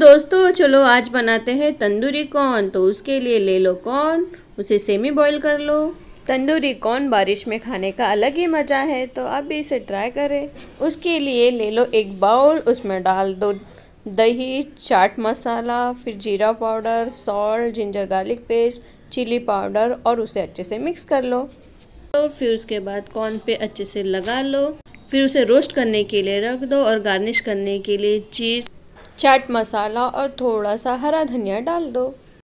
दोस्तों चलो आज बनाते हैं तंदूरी कॉर्न तो उसके लिए ले लो कॉर्न उसे सेमी बॉईल कर लो तंदूरी कॉर्न बारिश में खाने का अलग ही मज़ा है तो आप भी इसे ट्राई करें उसके लिए ले लो एक बाउल उसमें डाल दो दही चाट मसाला फिर जीरा powder salt ginger garlic paste chilli powder और उसे अच्छे से मिक्स कर लो तो फिर उसके बाद कॉर्न पे अच्छे से लगा लो फिर उसे रोस्ट करने के लिए रख दो और गार्निश करने के लिए चीज़ चाट मसाला और थोड़ा सा हरा धनिया डाल दो